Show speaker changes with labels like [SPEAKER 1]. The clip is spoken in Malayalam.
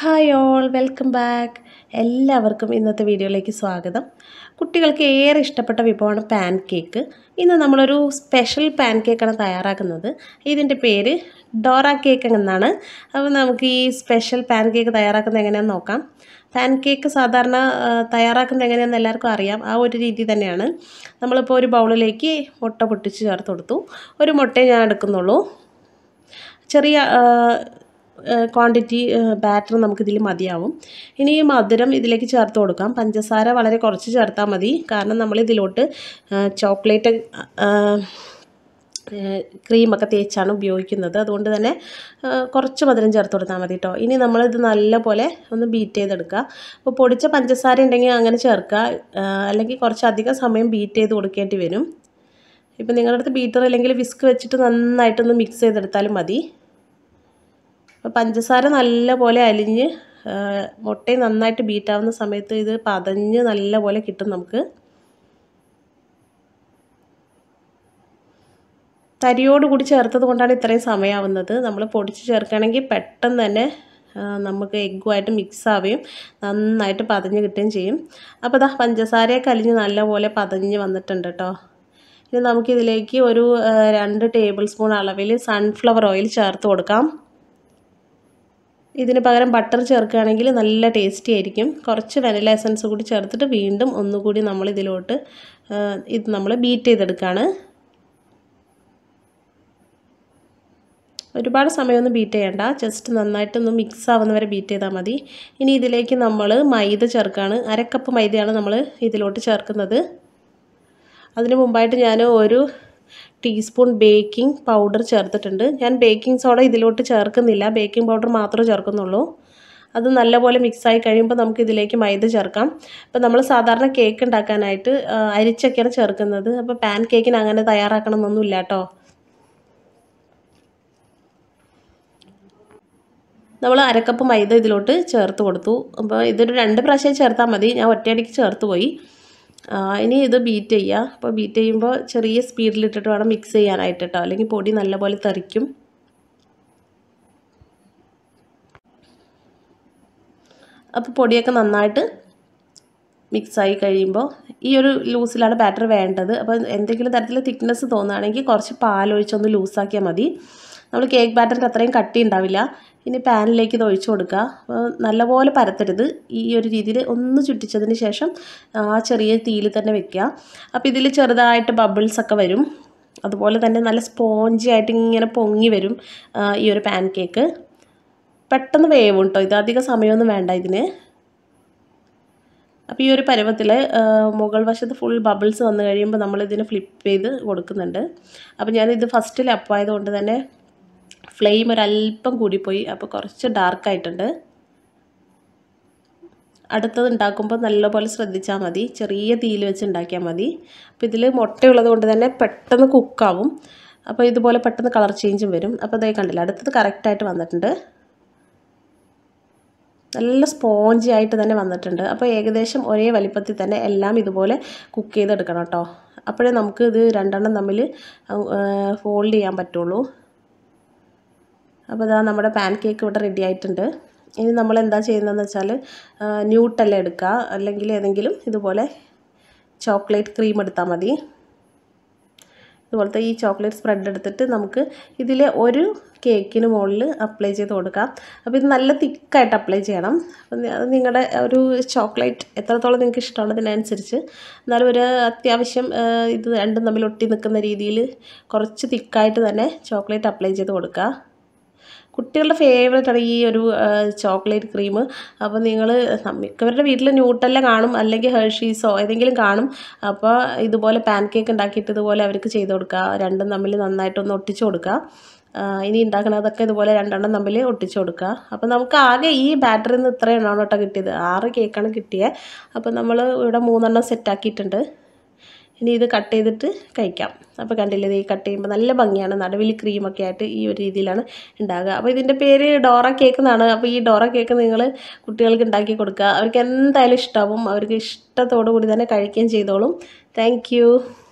[SPEAKER 1] ഹായ് ഓൾ വെൽക്കം ബാക്ക് എല്ലാവർക്കും ഇന്നത്തെ വീഡിയോയിലേക്ക് സ്വാഗതം കുട്ടികൾക്ക് ഏറെ ഇഷ്ടപ്പെട്ട വിഭവമാണ് പാൻ കേക്ക് ഇന്ന് നമ്മളൊരു സ്പെഷ്യൽ പാൻ കേക്കാണ് തയ്യാറാക്കുന്നത് ഇതിൻ്റെ പേര് ഡോറ കേക്ക് എന്നാണ് അപ്പോൾ നമുക്ക് ഈ സ്പെഷ്യൽ പാൻ കേക്ക് തയ്യാറാക്കുന്നത് എങ്ങനെയാണെന്ന് നോക്കാം പാൻ കേക്ക് സാധാരണ തയ്യാറാക്കുന്നത് എങ്ങനെയാണെന്ന് എല്ലാവർക്കും അറിയാം ആ ഒരു രീതി തന്നെയാണ് നമ്മളിപ്പോൾ ഒരു ബൗളിലേക്ക് മുട്ട പൊട്ടിച്ച് ചേർത്ത് കൊടുത്തു ഒരു മുട്ടയെ ഞാൻ എടുക്കുന്നുള്ളൂ ചെറിയ ക്വാണ്ടിറ്റി ബാറ്റർ നമുക്കിതിൽ മതിയാവും ഇനി ഈ മധുരം ഇതിലേക്ക് ചേർത്ത് കൊടുക്കാം പഞ്ചസാര വളരെ കുറച്ച് ചേർത്താൽ മതി കാരണം നമ്മൾ ചോക്ലേറ്റ് ക്രീമൊക്കെ തേച്ചാണ് ഉപയോഗിക്കുന്നത് അതുകൊണ്ട് തന്നെ കുറച്ച് മധുരം ചേർത്ത് കൊടുത്താൽ മതി കേട്ടോ ഇനി നമ്മളിത് നല്ലപോലെ ഒന്ന് ബീറ്റ് ചെയ്തെടുക്കുക അപ്പോൾ പൊടിച്ച പഞ്ചസാര ഉണ്ടെങ്കിൽ അങ്ങനെ ചേർക്കുക അല്ലെങ്കിൽ കുറച്ചധികം സമയം ബീറ്റ് ചെയ്ത് കൊടുക്കേണ്ടി വരും ഇപ്പം നിങ്ങളുടെ അടുത്ത് ബീറ്റർ അല്ലെങ്കിൽ വിസ്ക് വെച്ചിട്ട് നന്നായിട്ടൊന്ന് മിക്സ് ചെയ്തെടുത്താലും മതി പഞ്ചസാര നല്ലപോലെ അലിഞ്ഞ് മുട്ടയും നന്നായിട്ട് ബീറ്റാവുന്ന സമയത്ത് ഇത് പതഞ്ഞ് നല്ലപോലെ കിട്ടും നമുക്ക് തരിയോട് കൂടി ചേർത്തത് കൊണ്ടാണ് ഇത്രയും സമയമാവുന്നത് നമ്മൾ പൊടിച്ച് ചേർക്കുകയാണെങ്കിൽ പെട്ടെന്ന് തന്നെ നമുക്ക് എഗ്ഗുമായിട്ട് മിക്സ് ആവുകയും നന്നായിട്ട് പതഞ്ഞ് കിട്ടുകയും ചെയ്യും അപ്പോൾ ഇതാ പഞ്ചസാരയൊക്കെ അലിഞ്ഞ് നല്ലപോലെ പതഞ്ഞ് വന്നിട്ടുണ്ട് കേട്ടോ ഇനി നമുക്കിതിലേക്ക് ഒരു രണ്ട് ടേബിൾ സ്പൂൺ അളവിൽ സൺഫ്ലവർ ഓയിൽ ചേർത്ത് കൊടുക്കാം ഇതിന് പകരം ബട്ടർ ചേർക്കുകയാണെങ്കിൽ നല്ല ടേസ്റ്റി ആയിരിക്കും കുറച്ച് വെനില എസൻസ് കൂടി ചേർത്തിട്ട് വീണ്ടും ഒന്നുകൂടി നമ്മൾ ഇതിലോട്ട് ഇത് നമ്മൾ ബീറ്റ് ചെയ്തെടുക്കുകയാണ് ഒരുപാട് സമയമൊന്നും ബീറ്റ് ചെയ്യണ്ട ജസ്റ്റ് നന്നായിട്ടൊന്ന് മിക്സ് ആവുന്നവരെ ബീറ്റ് ചെയ്താൽ മതി ഇനി ഇതിലേക്ക് നമ്മൾ മൈദ ചേർക്കുകയാണ് അരക്കപ്പ് മൈദയാണ് നമ്മൾ ഇതിലോട്ട് ചേർക്കുന്നത് അതിന് മുമ്പായിട്ട് ഞാൻ ഒരു ടീസ്പൂൺ ബേക്കിംഗ് പൗഡർ ചേർത്തിട്ടുണ്ട് ഞാൻ ബേക്കിംഗ് സോഡ ഇതിലോട്ട് ചേർക്കുന്നില്ല ബേക്കിംഗ് പൗഡർ മാത്രമേ ചേർക്കുന്നുള്ളൂ അത് നല്ലപോലെ മിക്സായി കഴിയുമ്പോൾ നമുക്ക് ഇതിലേക്ക് മൈദ ചേർക്കാം അപ്പോൾ നമ്മൾ സാധാരണ കേക്ക് ഉണ്ടാക്കാനായിട്ട് അരിച്ചൊക്കെയാണ് ചേർക്കുന്നത് അപ്പോൾ പാൻ കേക്കിന് അങ്ങനെ തയ്യാറാക്കണമെന്നൊന്നുമില്ല കേട്ടോ നമ്മൾ അരക്കപ്പ് മൈദ ഇതിലോട്ട് ചേർത്ത് കൊടുത്തു അപ്പോൾ ഇതൊരു രണ്ട് പ്രാവശ്യം ചേർത്താൽ മതി ഞാൻ ഒറ്റയടിക്ക് ചേർത്ത് പോയി ഇനി ഇത് ബീറ്റ് ചെയ്യുക അപ്പോൾ ബീറ്റ് ചെയ്യുമ്പോൾ ചെറിയ സ്പീഡിലിട്ടിട്ട് വേണം മിക്സ് ചെയ്യാനായിട്ട് കേട്ടോ അല്ലെങ്കിൽ പൊടി നല്ലപോലെ തെറിക്കും അപ്പോൾ പൊടിയൊക്കെ നന്നായിട്ട് മിക്സായി കഴിയുമ്പോൾ ഈ ഒരു ലൂസിലാണ് ബാറ്റർ വേണ്ടത് അപ്പോൾ എന്തെങ്കിലും തരത്തിൽ തിക്നെസ് തോന്നുകയാണെങ്കിൽ കുറച്ച് പാലൊഴിച്ചൊന്ന് ലൂസാക്കിയാൽ മതി നമ്മൾ കേക്ക് ബാറ്ററിന് അത്രയും കട്ടി ഉണ്ടാവില്ല ഇനി പാനിലേക്ക് ഇത് ഒഴിച്ചു കൊടുക്കുക നല്ലപോലെ പരത്തരുത് ഈ ഒരു രീതിയിൽ ഒന്ന് ചുറ്റിച്ചതിന് ശേഷം ആ ചെറിയ തീയിൽ തന്നെ വെക്കുക അപ്പോൾ ഇതിൽ ചെറുതായിട്ട് ബബിൾസ് ഒക്കെ വരും അതുപോലെ തന്നെ നല്ല സ്പോഞ്ചി ആയിട്ട് ഇങ്ങനെ പൊങ്ങി വരും ഈ ഒരു പാൻ കേക്ക് പെട്ടെന്ന് വേവും കേട്ടോ ഇത് അധികം സമയമൊന്നും വേണ്ട ഇതിന് അപ്പോൾ ഈ ഒരു പരുവത്തിൽ മുകൾ വശത്ത് ഫുൾ ബബിൾസ് വന്നു കഴിയുമ്പോൾ നമ്മളിതിനെ ഫ്ലിപ്പ് ചെയ്ത് കൊടുക്കുന്നുണ്ട് അപ്പോൾ ഞാനിത് ഫസ്റ്റിൽ കൊണ്ട് തന്നെ ഫ്ലെയിം ഒരല്പം കൂടിപ്പോയി അപ്പോൾ കുറച്ച് ഡാർക്കായിട്ടുണ്ട് അടുത്തത് ഉണ്ടാക്കുമ്പോൾ നല്ലപോലെ ശ്രദ്ധിച്ചാൽ മതി ചെറിയ തീയിൽ വെച്ച് ഉണ്ടാക്കിയാൽ മതി അപ്പോൾ ഇതിൽ മുട്ടയുള്ളത് കൊണ്ട് തന്നെ പെട്ടെന്ന് കുക്കാവും അപ്പോൾ ഇതുപോലെ പെട്ടെന്ന് കളർ ചേഞ്ചും വരും അപ്പോൾ അതായത് കണ്ടില്ല അടുത്തത് കറക്റ്റായിട്ട് വന്നിട്ടുണ്ട് നല്ല സ്പോഞ്ചി ആയിട്ട് തന്നെ വന്നിട്ടുണ്ട് അപ്പോൾ ഏകദേശം ഒരേ വലിപ്പത്തിൽ തന്നെ എല്ലാം ഇതുപോലെ കുക്ക് ചെയ്തെടുക്കണം കേട്ടോ അപ്പോഴേ നമുക്ക് ഇത് രണ്ടെണ്ണം തമ്മിൽ ഫോൾഡ് ചെയ്യാൻ പറ്റുള്ളൂ അപ്പോൾ ഇതാ നമ്മുടെ പാൻ കേക്ക് ഇവിടെ റെഡി ആയിട്ടുണ്ട് ഇനി നമ്മൾ എന്താ ചെയ്യുന്നതെന്ന് വെച്ചാൽ ന്യൂട്ടല്ല എടുക്കുക അല്ലെങ്കിൽ ഏതെങ്കിലും ഇതുപോലെ ചോക്ലേറ്റ് ക്രീം എടുത്താൽ മതി ഇതുപോലത്തെ ഈ ചോക്ലേറ്റ് സ്പ്രെഡ് എടുത്തിട്ട് നമുക്ക് ഇതിലെ ഒരു കേക്കിന് മുകളിൽ അപ്ലൈ ചെയ്ത് കൊടുക്കാം അപ്പോൾ ഇത് നല്ല തിക്കായിട്ട് അപ്ലൈ ചെയ്യണം അത് നിങ്ങളുടെ ഒരു ചോക്ലേറ്റ് എത്രത്തോളം നിങ്ങൾക്ക് ഇഷ്ടമുള്ളതിനനുസരിച്ച് എന്നാലും ഒരു അത്യാവശ്യം ഇത് രണ്ടും തമ്മിൽ ഒട്ടി നിൽക്കുന്ന രീതിയിൽ കുറച്ച് തിക്കായിട്ട് തന്നെ ചോക്ലേറ്റ് അപ്ലൈ ചെയ്ത് കൊടുക്കുക കുട്ടികളുടെ ഫേവറേറ്റാണ് ഈ ഒരു ചോക്ലേറ്റ് ക്രീം അപ്പോൾ നിങ്ങൾ മിക്കവരുടെ വീട്ടിൽ ന്യൂട്ടല്ല കാണും അല്ലെങ്കിൽ ഹെർഷീസോ ഏതെങ്കിലും കാണും അപ്പോൾ ഇതുപോലെ പാൻ കേക്ക് ഉണ്ടാക്കിയിട്ട് ഇതുപോലെ അവർക്ക് ചെയ്ത് കൊടുക്കുക രണ്ടും തമ്മിൽ നന്നായിട്ടൊന്ന് ഒട്ടിച്ചു കൊടുക്കുക ഇനി ഉണ്ടാക്കുന്നതൊക്കെ ഇതുപോലെ രണ്ടെണ്ണം തമ്മിൽ ഒട്ടിച്ചു കൊടുക്കുക അപ്പോൾ നമുക്ക് ആകെ ഈ ബാറ്ററിയിൽ നിന്ന് എണ്ണമാണ് കേട്ടോ കിട്ടിയത് ആറ് കേക്കാണ് കിട്ടിയത് അപ്പോൾ നമ്മൾ ഇവിടെ മൂന്നെണ്ണം സെറ്റാക്കിയിട്ടുണ്ട് ഇനി ഇത് കട്ട് ചെയ്തിട്ട് കഴിക്കാം അപ്പോൾ കണ്ടില്ലേ ഈ കട്ട് ചെയ്യുമ്പോൾ നല്ല ഭംഗിയാണ് നടുവിൽ ക്രീമൊക്കെ ആയിട്ട് ഈ ഒരു രീതിയിലാണ് ഉണ്ടാകുക അപ്പോൾ ഇതിൻ്റെ പേര് ഡോറ കേക്ക് എന്നാണ് അപ്പോൾ ഈ ഡോറ കേക്ക് നിങ്ങൾ കുട്ടികൾക്ക് ഉണ്ടാക്കി കൊടുക്കുക അവർക്ക് എന്തായാലും ഇഷ്ടമാവും അവർക്ക് ഇഷ്ടത്തോടു കൂടി തന്നെ കഴിക്കുകയും ചെയ്തോളും താങ്ക്